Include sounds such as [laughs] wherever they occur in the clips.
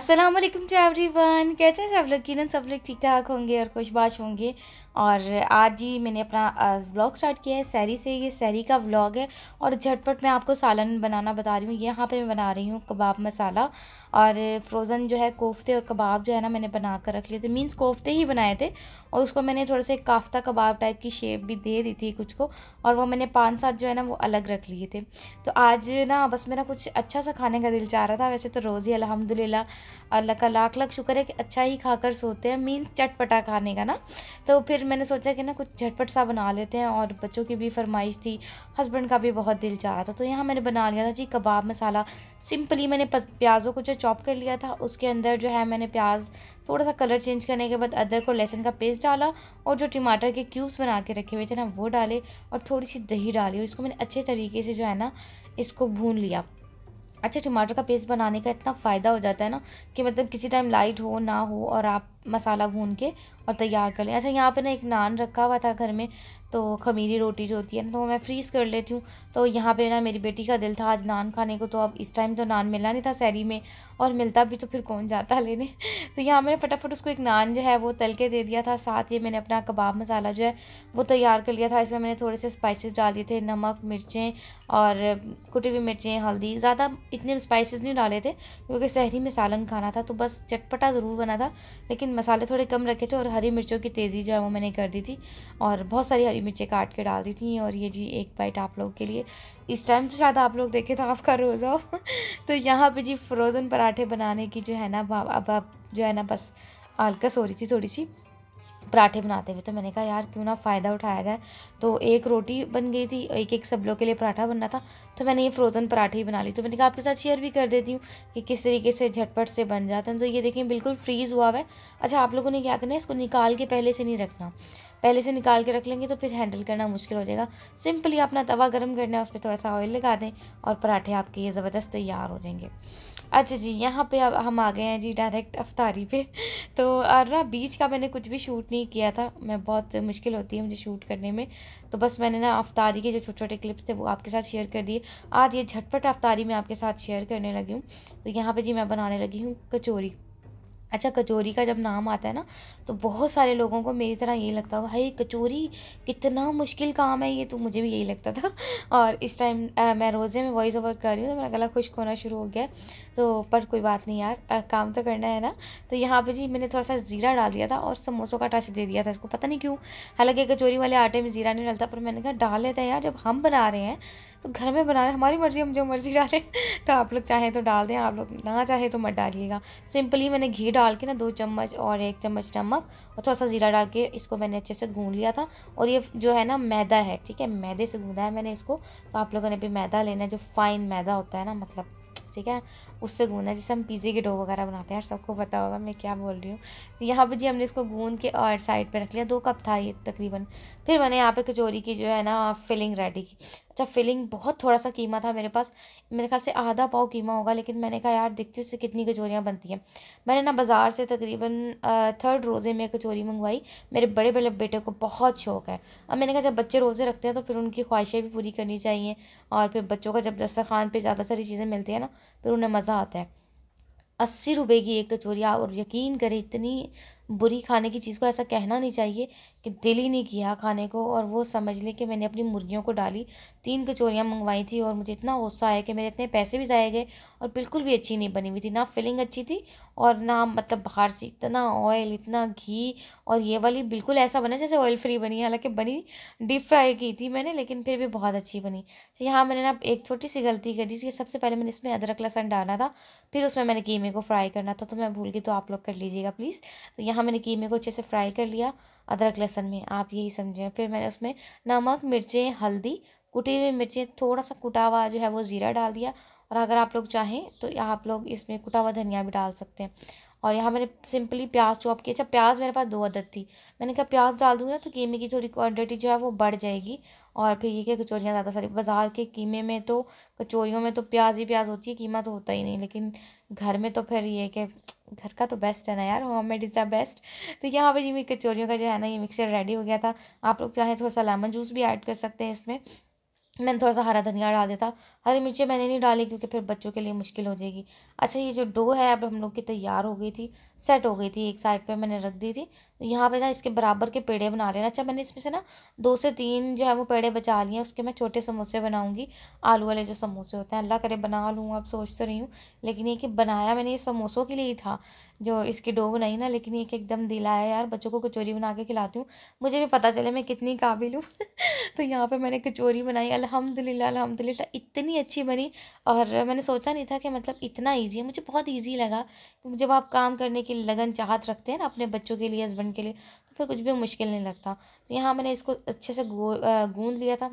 Aslam to every one कैसे हैं सब लोग किरण सब लोग ठीक ठाक होंगे और खुशबाश होंगे और आज ही मैंने अपना व्लॉग स्टार्ट किया है सैरी से ये सैरी का व्लॉग है और झटपट मैं आपको सालन बनाना बता रही हूँ यहाँ पे मैं बना रही हूँ कबाब मसाला और फ्रोज़न जो है कोफ्ते और कबाब जो है ना मैंने बना कर रख लिए थे मीन्स कोफ्ते ही बनाए थे और उसको मैंने थोड़े से काफ्ता कबाब टाइप की शेप भी दे दी थी कुछ को और वो मैंने पाँच सात जो है ना वो अलग रख लिए थे तो आज ना बस मेरा कुछ अच्छा सा खाने का दिल चाह रहा था वैसे तो रोज़ ही अलहमदिल्ला अल्लाह का लाख लाख शुक्र है कि अच्छा ही खाकर सोते हैं मीन्स चटपटा खाने का ना तो फिर फिर मैंने सोचा कि ना कुछ झटपट सा बना लेते हैं और बच्चों की भी फरमाइश थी हस्बैंड का भी बहुत दिल चाह रहा था तो यहाँ मैंने बना लिया था जी कबाब मसाला सिंपली मैंने प्याज़ों को जो चॉप कर लिया था उसके अंदर जो है मैंने प्याज थोड़ा सा कलर चेंज करने के बाद अदरक और लहसुन का पेस्ट डाला और जो टमाटर के क्यूब्स बना के रखे हुए थे ना वो डाले और थोड़ी सी दही डाली और इसको मैंने अच्छे तरीके से जो है ना इसको भून लिया अच्छा टमाटर का पेस्ट बनाने का इतना फ़ायदा हो जाता है ना कि मतलब किसी टाइम लाइट हो ना हो और आप मसाला भून के और तैयार कर लें अच्छा यहाँ पे ना एक नान रखा हुआ था घर में तो खमीरी रोटी जो होती है ना तो मैं फ्रीज़ कर लेती हूँ तो यहाँ पे ना मेरी बेटी का दिल था आज नान खाने को तो अब इस टाइम तो नान मिलना नहीं था सैरी में और मिलता भी तो फिर कौन जाता [laughs] लेने तो यहाँ मैंने फटाफट उसको एक नान जो है वो तल के दे दिया था साथ ही मैंने अपना कबाब मसाला जो है वो तैयार कर लिया था इसमें मैंने थोड़े से स्पाइसिस डाल दिए थे नमक मिर्चें और कुटी हुई मिर्चें हल्दी ज़्यादा इतने स्पाइसिस नहीं डाले थे क्योंकि शहरी में सालन खाना था तो बस चटपटा ज़रूर बना था लेकिन लेकिन मसाले थोड़े कम रखे थे और हरी मिर्चों की तेज़ी जो है वो मैंने कर दी थी और बहुत सारी हरी मिर्चें काट के डाल दी थी और ये जी एक बाइट आप लोगों के लिए इस टाइम तो शायद आप लोग देखें तो आपका रोज़ा हो [laughs] तो यहाँ पे जी फ्रोज़न पराठे बनाने की जो है ना अब जो है ना बस आलकस हो रही थी थोड़ी सी पराठे बनाते हुए तो मैंने कहा यार क्यों ना फ़ायदा उठाया जाए तो एक रोटी बन गई थी एक एक सब लोग के लिए पराठा बनना था तो मैंने ये फ्रोज़न पराठे ही बना ली तो मैंने कहा आपके साथ शेयर भी कर देती हूँ कि किस तरीके से झटपट से बन जाते हैं तो ये देखें बिल्कुल फ्रीज़ हुआ हुआ है अच्छा आप लोगों ने क्या करना है इसको निकाल के पहले से नहीं रखना पहले से निकाल के रख लेंगे तो फिर हैंडल करना मुश्किल हो जाएगा सिंपली अपना तवा गर्म करना है उस पर थोड़ा सा ऑयल लगा दें और पराठे आपके ये ज़बरदस्त तैयार हो जाएंगे अच्छा जी यहाँ पे अब हम आ गए हैं जी डायरेक्ट अफतारी पे तो और ना बीच का मैंने कुछ भी शूट नहीं किया था मैं बहुत मुश्किल होती है मुझे शूट करने में तो बस मैंने ना अफतारी के जो छोटे छोटे क्लिप्स थे वो आपके साथ शेयर कर दिए आज ये झटपट अफतारी मैं आपके साथ शेयर करने लगी हूँ तो यहाँ पर जी मैं बनाने लगी हूँ कचोरी अच्छा कचौरी का जब नाम आता है ना तो बहुत सारे लोगों को मेरी तरह यही लगता होगा हाई कचौरी कितना मुश्किल काम है ये तो मुझे भी यही लगता था [laughs] और इस टाइम मैं रोज़े में वॉइस ओवर कर रही हूँ तो मेरा गला खुश्क होना शुरू हो गया तो पर कोई बात नहीं यार आ, काम तो करना है ना तो यहाँ पे जी मैंने थोड़ा सा ज़ीरा डाल दिया था और समोसों का टच दे दिया था इसको पता नहीं क्यों हालांकि कचौरी वाले आटे में ज़ीरा नहीं डालता पर मैंने कहा डाल लेते हैं यार जब हम बना रहे हैं तो घर में बना रहे हमारी मर्ज़ी हम जो मर्ज़ी डालें तो आप लोग चाहें तो डाल दें आप लोग ना चाहे तो मत डालिएगा सिंपली मैंने घी डाल के ना दो चम्मच और एक चम्मच नमक और थोड़ा सा ज़ीरा डाल के इसको मैंने अच्छे से गूँध लिया था और ये जो है ना मैदा है ठीक है मैदे से गूँधा है मैंने इसको तो आप लोगों ने भी मैदा लेना है जो फाइन मैदा होता है ना मतलब ठीक है उससे गूंदा जैसे हम पिज़्ज़े के डो वगैरह बनाते हैं यार सबको पता होगा मैं क्या बोल रही हूँ तो यहाँ पर जी हमने इसको गूंद के और साइड पे रख लिया दो कप था ये तकरीबन फिर मैंने यहाँ पे कचौरी की जो है ना फिलिंग रेडी की जब अच्छा, फिलिंग बहुत थोड़ा सा कीमा था मेरे पास मेरे ख्याल से आधा पाव कीमा होगा लेकिन मैंने कहा यार देखती हूँ इससे कितनी कचोरियाँ बनती हैं मैंने ना बाज़ार से तकरीबन थर्ड रोज़े में कचोरी मंगवाई मेरे बड़े बड़े बेटे को बहुत शौक है अब मैंने कहा जब बच्चे रोज़े रखते हैं तो फिर उनकी ख्वाहिशें भी पूरी करनी चाहिए और फिर बच्चों का जब खान पर ज़्यादा सारी चीज़ें मिलती हैं ना फिर उन्हें मज़ा आता है अस्सी रुपये की एक कचोरी और यकीन करें इतनी बुरी खाने की चीज़ को ऐसा कहना नहीं चाहिए कि दिल ही नहीं किया खाने को और वो समझ लें कि मैंने अपनी मुर्गियों को डाली तीन कचोरियाँ मंगवाई थी और मुझे इतना गुस्सा आया कि मेरे इतने पैसे भी जाए गए और बिल्कुल भी अच्छी नहीं बनी हुई थी ना फिलिंग अच्छी थी और ना मतलब बाहर से इतना ऑयल इतना घी और ये वाली बिल्कुल ऐसा बना जैसे ऑयल फ्री बनी हालांकि बनी डीप फ्राई की थी मैंने लेकिन फिर भी बहुत अच्छी बनी तो यहाँ मैंने ना एक छोटी सी गलती कर दी थी सबसे पहले मैंने इसमें अदरक लहसन डालना था फिर उसमें मैंने कीमे को फ्राई करना था तो मैं भूल गई तो आप लोग कर लीजिएगा प्लीज़ तो यहाँ यहाँ मैंने कीमे को अच्छे से फ्राई कर लिया अदरक लहसन में आप यही समझें फिर मैंने उसमें नमक मिर्चें हल्दी कुटी हुई मिर्चें थोड़ा सा कुटा हुआ जो है वो ज़ीरा डाल दिया और अगर आप लोग चाहें तो आप लोग इसमें कुटा हुआ धनिया भी डाल सकते हैं और यहाँ मैंने सिंपली प्याज चॉप किया अच्छा प्याज मेरे पास दो अदद थी मैंने कहा प्याज डाल दूँगी ना तो कीमे की थोड़ी क्वांटिटी जो है वो बढ़ जाएगी और फिर ये क्या कचोरियाँ ज़्यादा सारी बाज़ार के कीमे में तो कचोरियों में तो प्याज ही प्याज होती है कीमा तो होता ही नहीं लेकिन घर में तो फिर ये कि घर का तो बेस्ट है ना यार home made is the best तो यहाँ पर जी मेरी कचोरियों का जो है ना ये मिक्सर रेडी हो गया था आप लोग चाहें थोड़ा सा लेमन जूस भी ऐड कर सकते हैं इसमें मैंने थोड़ा सा हरा धनिया डाल दिया था हरी मिर्ची मैंने नहीं डाली क्योंकि फिर बच्चों के लिए मुश्किल हो जाएगी अच्छा ये जो डो है अब हम लोग की तैयार हो गई थी सेट हो गई थी एक साइड पे मैंने रख दी थी यहाँ पे ना इसके बराबर के पेड़े बना लेना अच्छा मैंने इसमें से ना दो से तीन जो है वो पेड़े बचा लिए हैं उसके मैं छोटे समोसे बनाऊँगी आलू वाले जो समोसे होते हैं अल्लाह करे बना लूँ अब सोच तो रही हूँ लेकिन ये कि बनाया मैंने ये समोसों के लिए ही था जो इसकी डो बनाई ना लेकिन ये कि एकदम दिल आया यार बच्चों को कचोरी बना के खिलाती हूँ मुझे भी पता चले मैं कितनी काबिल हूँ [laughs] तो यहाँ पर मैंने कचोरी बनाई अलहमदिल्ला अलहमदिल्ला इतनी अच्छी बनी और मैंने सोचा नहीं था कि मतलब इतना ईजी है मुझे बहुत ईजी लगा जब आप काम करने की लगन चाहत रखते हैं ना अपने बच्चों के लिए हस्बैंड बनाने के लिए तो फिर कुछ भी मुश्किल नहीं लगता तो यहाँ मैंने इसको अच्छे से गूंद लिया था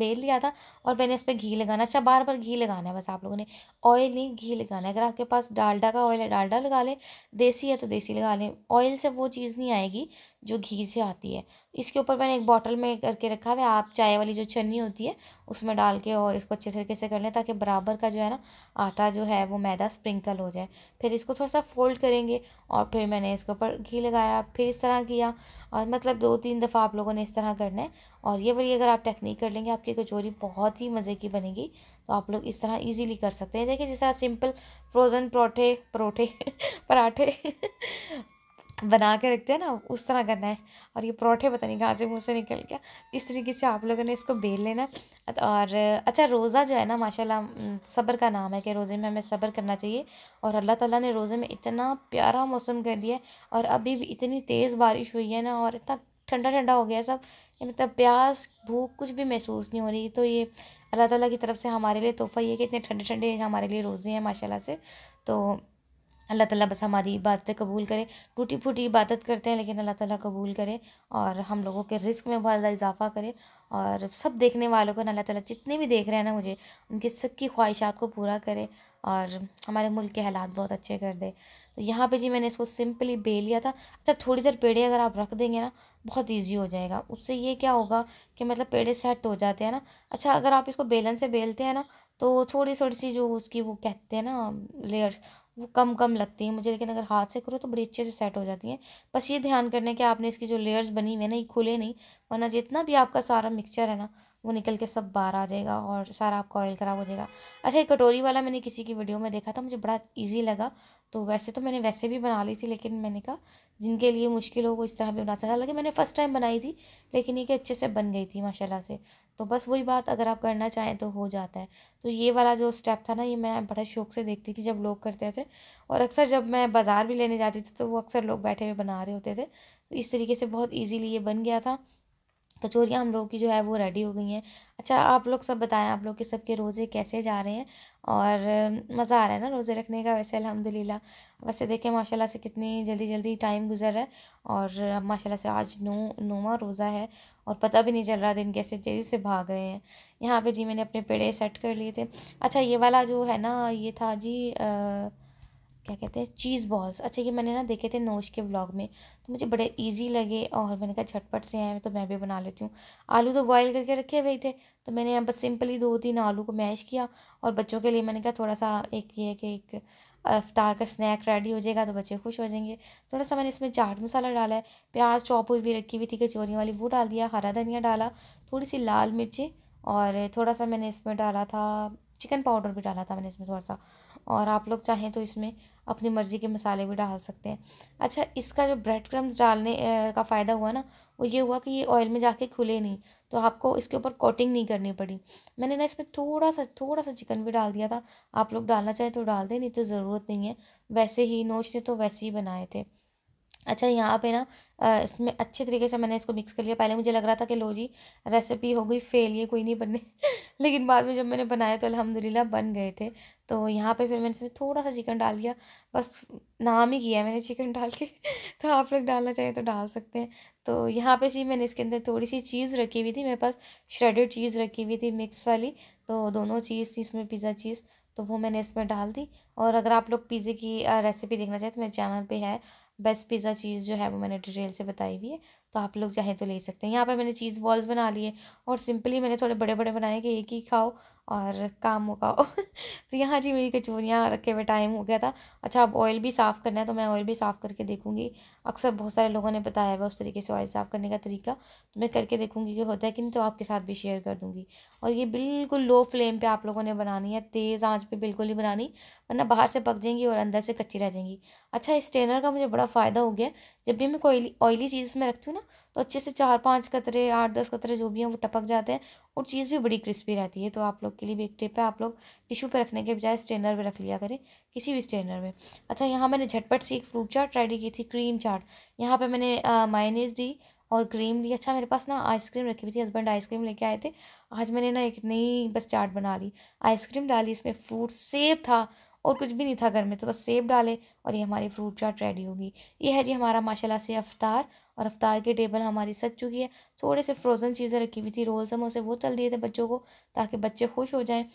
बेल लिया था और मैंने इस पर घी लगाना अच्छा बार बार घी लगाना है बस आप लोगों ने ऑयल नहीं घी लगाना है अगर आपके पास डालडा का ऑयल है डालडा लगा लें देसी है तो देसी लगा लें ऑयल से वो चीज़ नहीं आएगी जो घी से आती है इसके ऊपर मैंने एक बॉटल में करके रखा हुआ है आप चाय वाली जो छन्नी होती है उसमें डाल के और इसको अच्छे तरीके से कर लें ताकि बराबर का जो है ना आटा जो है वो मैदा स्प्रिंकल हो जाए फिर इसको थोड़ा सा फोल्ड करेंगे और फिर मैंने इसके ऊपर घी लगाया फिर इस तरह किया और मतलब दो तीन दफ़ा आप लोगों ने इस तरह करना है और ये वाली अगर आप टेक्निक कर लेंगे आपकी कचोरी बहुत ही मज़े की बनेगी तो आप लोग इस तरह इजीली कर सकते हैं देखिए जिस तरह सिंपल फ्रोज़न परोठे परोठे [laughs] पराठे बना के रखते हैं ना उस तरह करना है और ये परोठे पता नहीं कहाँ से मुँह से निकल गया इस तरीके से आप लोगों ने इसको बेल लेना और अच्छा रोज़ा जो है ना माशाल्लाह सब्र का नाम है कि रोज़े में हमें सब्र करना चाहिए और अल्लाह ताला ने रोज़े में इतना प्यारा मौसम कर दिया है और अभी भी इतनी तेज़ बारिश हुई है ना और इतना ठंडा ठंडा हो गया सब मतलब प्यास भूख कुछ भी महसूस नहीं हो रही तो ये अल्लाह ताला की तरफ से हमारे लिए तोहफ़ा ये कि इतने ठंडे ठंडे हमारे लिए रोज़े हैं माशाल्लाह से तो अल्लाह ताला बस हमारी इबादतें कबूल करे टूटी फूटी इबादत करते हैं लेकिन अल्लाह ताला कबूल करे और हम लोगों के रिस्क में बहुत ज़्यादा इजाफ़ा करे और सब देखने वालों को अल्लाह ताला जितने भी देख रहे हैं ना मुझे उनकी सबकी ख्वाहिशात को पूरा करे और हमारे मुल्क के हालात बहुत अच्छे कर दे तो यहाँ पर जी मैंने इसको सिंपली बे लिया था अच्छा थोड़ी देर पेड़े अगर आप रख देंगे ना बहुत ईजी हो जाएगा उससे ये क्या होगा कि मतलब पेड़े सेट हो जाते हैं ना अच्छा अगर आप इसको बेलन से बेलते हैं ना तो थोड़ी थोड़ी सी जो उसकी वो कहते हैं ना लेयर्स वो कम कम लगती हैं मुझे लेकिन अगर हाथ से करो तो बड़ी अच्छे से सेट हो जाती हैं बस ये ध्यान करना है कि आपने इसकी जो लेयर्स बनी हुई है ना ये खुले नहीं वरना जितना भी आपका सारा मिक्सचर है ना वो निकल के सब बाहर आ जाएगा और सारा आपका ऑयल ख़राब हो जाएगा अच्छा एक कटोरी वाला मैंने किसी की वीडियो में देखा था मुझे बड़ा ईजी लगा तो वैसे तो मैंने वैसे भी बना ली थी लेकिन मैंने कहा जिनके लिए मुश्किल हो वो इस तरह भी बना सकता हालांकि मैंने फ़र्स्ट टाइम बनाई थी लेकिन ये कि अच्छे से बन गई थी माशाल्लाह से तो बस वही बात अगर आप करना चाहें तो हो जाता है तो ये वाला जो स्टेप था ना ये मैं बड़े शौक से देखती थी जब लोग करते थे और अक्सर जब मैं बाज़ार भी लेने जाती थी तो वो अक्सर लोग बैठे हुए बना रहे होते थे तो इस तरीके से बहुत ईजीली ये बन गया था कचोरियाँ हम लोगों की जो है वो रेडी हो गई हैं अच्छा आप लोग सब बताएं आप लोग के सबके रोज़े कैसे जा रहे हैं और मज़ा आ रहा है ना रोज़े रखने का वैसे अल्हम्दुलिल्लाह वैसे देखें माशाल्लाह से कितनी जल्दी जल्दी टाइम गुजर रहा है और माशाल्लाह से आज नौ नौवा रोज़ा है और पता भी नहीं चल रहा दिन कैसे तेज़ी से भाग रहे हैं यहाँ पर जी मैंने अपने पेड़े सेट कर लिए थे अच्छा ये वाला जो है ना ये था जी आ, क्या कहते हैं चीज़ बॉल्स अच्छा ये मैंने ना देखे थे नोश के व्लॉग में तो मुझे बड़े इजी लगे और मैंने कहा झटपट से आए तो मैं भी बना लेती हूँ आलू तो बॉईल करके रखे हुए थे तो मैंने यहाँ बस सिंपली दो तीन आलू को मैश किया और बच्चों के लिए मैंने कहा थोड़ा सा एक ये कि एक अफ्तार का स्नैक रेडी हो जाएगा तो बच्चे खुश हो जाएंगे थोड़ा सा मैंने इसमें चाट मसाला डाला है प्याज चौप हुई रखी हुई थी कचौरियों वाली वो डाल दिया हरा धनिया डाला थोड़ी सी लाल मिर्ची और थोड़ा सा मैंने इसमें डाला था चिकन पाउडर भी डाला था मैंने इसमें थोड़ा सा और आप लोग चाहें तो इसमें अपनी मर्ज़ी के मसाले भी डाल सकते हैं अच्छा इसका जो ब्रेड क्रम्स डालने का फ़ायदा हुआ ना वो ये हुआ कि ये ऑयल में जाके खुले नहीं तो आपको इसके ऊपर कोटिंग नहीं करनी पड़ी मैंने ना इसमें थोड़ा सा थोड़ा सा चिकन भी डाल दिया था आप लोग डालना चाहें तो डाल दें नहीं तो ज़रूरत नहीं है वैसे ही नोश ने तो वैसे ही बनाए थे अच्छा यहाँ पे ना इसमें अच्छे तरीके से मैंने इसको मिक्स कर लिया पहले मुझे लग रहा था कि लो जी रेसिपी हो गई फेल ये कोई नहीं बनने [laughs] लेकिन बाद में जब मैंने बनाया तो अल्हम्दुलिल्लाह बन गए थे तो यहाँ पे फिर मैंने इसमें थोड़ा सा चिकन डाल दिया बस नाम ही किया मैंने चिकन डाल के [laughs] तो आप लोग डालना चाहिए तो डाल सकते हैं तो यहाँ पर फिर मैंने इसके अंदर थोड़ी सी चीज़ रखी हुई थी मेरे पास श्रेडेड चीज़ रखी हुई थी मिक्स वाली तो दोनों चीज़ थी इसमें पिज़्ज़ा चीज़ तो वो मैंने इसमें डाल दी और अगर आप लोग पिज़्ज़े की रेसिपी देखना चाहें तो मेरे चैनल पे है बस पिज़्ज़ा चीज़ जो है वो मैंने डिटेल से बताई हुई है तो आप लोग चाहें तो ले सकते हैं यहाँ पर मैंने चीज़ बॉल्स बना लिए और सिंपली मैंने थोड़े बड़े बड़े बनाए कि एक ही खाओ और काम उगाओ [laughs] तो यहाँ जी मेरी कचोरियाँ रखे हुए टाइम हो गया था अच्छा अब ऑयल भी साफ़ करना है तो मैं ऑयल भी साफ़ करके देखूँगी अक्सर बहुत सारे लोगों ने बताया हुआ उस तरीके से ऑयल साफ़ करने का तरीका तो मैं करके देखूँगी कि होता है कि नहीं तो आपके साथ भी शेयर कर दूँगी और ये बिल्कुल लो फ्लेम पर आप लोगों ने बनानी है तेज़ आँच पर बिल्कुल ही बनानी वरना बाहर से पक जाएंगी और अंदर से कच्ची रह जाएंगी अच्छा इस का मुझे बड़ा फ़ायदा हो गया जब भी मैं कोई ऑयली चीज़ में रखती हूँ ना तो अच्छे से चार पाँच कतरे आठ दस कतरे जो भी हैं वो टपक जाते हैं और चीज़ भी बड़ी क्रिस्पी रहती है तो आप लोग के लिए भी एक टिप है आप लोग टिशू पे रखने के बजाय स्टेनर पे रख लिया करें किसी भी स्टेनर में अच्छा यहाँ मैंने झटपट सी एक फ्रूट चाट रेडी की थी क्रीम चाट यहाँ पर मैंने मायनेस दी और क्रीम ली अच्छा मेरे पास ना आइसक्रीम रखी हुई थी हस्बैंड आइसक्रीम लेके आए थे आज मैंने ना एक नई बस चाट बना ली आइसक्रीम डाली इसमें फ्रूट सेब था और कुछ भी नहीं था घर में तो बस सेब डाले और ये हमारी फ्रूट चाट रेडी होगी ये है जी हमारा माशाल्लाह से अफ्तार और अफ्तार की टेबल हमारी सज चुकी है थोड़े से फ्रोज़न चीज़ें रखी हुई थी रोल समोसे वो तल दिए थे बच्चों को ताकि बच्चे खुश हो जाएँ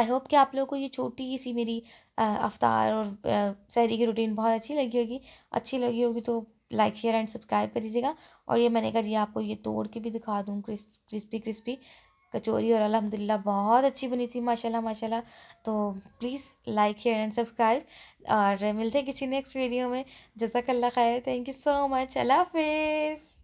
आई होप कि आप लोगों को ये छोटी सी मेरी अफ्तार और सहरी की रूटीन बहुत अच्छी लगी होगी अच्छी लगी होगी तो लाइक शेयर एंड सब्सक्राइब कर दीजिएगा और ये मैंने कहा जी आपको ये तोड़ के भी दिखा दूँ क्रिस्पी क्रिस्पी कचौरी और अलहमदिल्ला बहुत अच्छी बनी थी माशाल्लाह माशाल्लाह तो please like share and subscribe और मिलते हैं किसी नेक्स्ट वीडियो में जजाकल्ला खैर थैंक यू सो मच अल्लाह हाफिज़